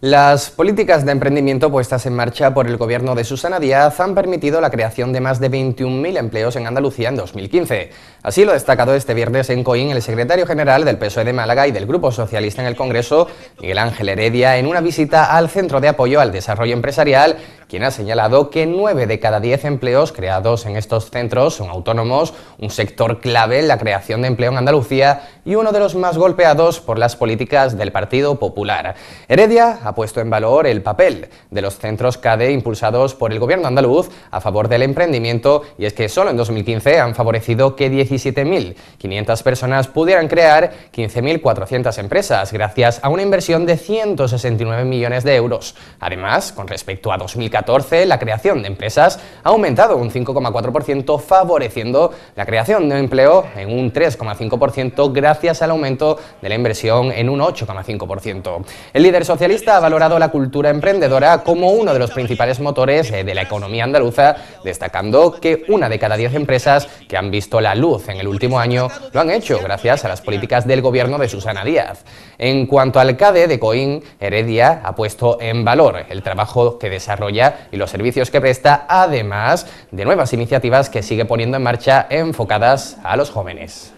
Las políticas de emprendimiento puestas en marcha por el gobierno de Susana Díaz han permitido la creación de más de 21.000 empleos en Andalucía en 2015. Así lo ha destacado este viernes en Coín el secretario general del PSOE de Málaga y del Grupo Socialista en el Congreso, Miguel Ángel Heredia, en una visita al Centro de Apoyo al Desarrollo Empresarial, quien ha señalado que 9 de cada 10 empleos creados en estos centros son autónomos, un sector clave en la creación de empleo en Andalucía y uno de los más golpeados por las políticas del Partido Popular. Heredia ha puesto en valor el papel de los centros CADE impulsados por el gobierno andaluz a favor del emprendimiento y es que solo en 2015 han favorecido que 17.500 personas pudieran crear 15.400 empresas gracias a una inversión de 169 millones de euros. Además, con respecto a 2014, la creación de empresas ha aumentado un 5,4% favoreciendo la creación de empleo en un 3,5% gracias al aumento de la inversión en un 8,5%. El líder socialista ha valorado la cultura emprendedora como uno de los principales motores eh, de la economía andaluza, destacando que una de cada diez empresas que han visto la luz en el último año lo han hecho gracias a las políticas del gobierno de Susana Díaz. En cuanto al CADE de Coín, Heredia ha puesto en valor el trabajo que desarrolla y los servicios que presta, además de nuevas iniciativas que sigue poniendo en marcha enfocadas a los jóvenes.